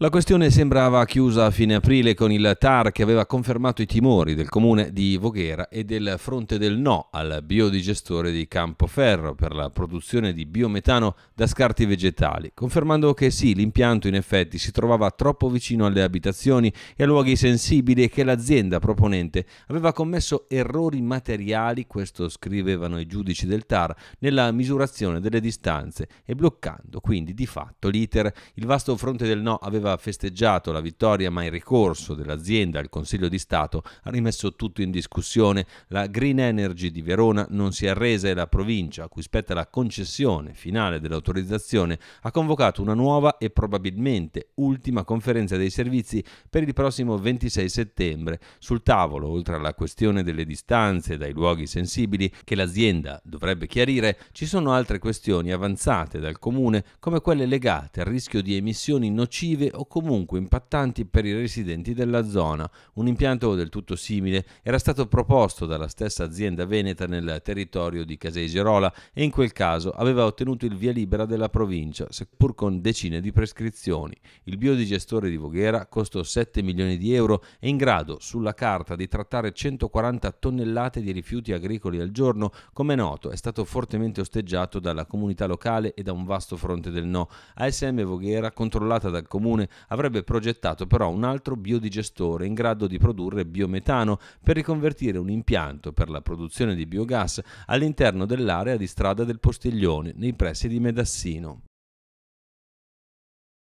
La questione sembrava chiusa a fine aprile con il TAR che aveva confermato i timori del comune di Voghera e del fronte del no al biodigestore di Campoferro per la produzione di biometano da scarti vegetali, confermando che sì, l'impianto in effetti si trovava troppo vicino alle abitazioni e a luoghi sensibili e che l'azienda proponente aveva commesso errori materiali, questo scrivevano i giudici del TAR, nella misurazione delle distanze e bloccando quindi di fatto l'iter. Il vasto fronte del no aveva aveva festeggiato la vittoria, ma il ricorso dell'azienda al Consiglio di Stato ha rimesso tutto in discussione. La Green Energy di Verona non si è arresa e la provincia, a cui spetta la concessione finale dell'autorizzazione, ha convocato una nuova e probabilmente ultima conferenza dei servizi per il prossimo 26 settembre. Sul tavolo, oltre alla questione delle distanze dai luoghi sensibili che l'azienda dovrebbe chiarire, ci sono altre questioni avanzate dal comune come quelle legate al rischio di emissioni nocive o comunque impattanti per i residenti della zona. Un impianto del tutto simile era stato proposto dalla stessa azienda veneta nel territorio di Casegerola e in quel caso aveva ottenuto il via libera della provincia, seppur con decine di prescrizioni. Il biodigestore di Voghera costò 7 milioni di euro e in grado sulla carta di trattare 140 tonnellate di rifiuti agricoli al giorno, come noto è stato fortemente osteggiato dalla comunità locale e da un vasto fronte del no. ASM Voghera, controllata dal comune, avrebbe progettato però un altro biodigestore in grado di produrre biometano per riconvertire un impianto per la produzione di biogas all'interno dell'area di strada del Postiglione, nei pressi di Medassino.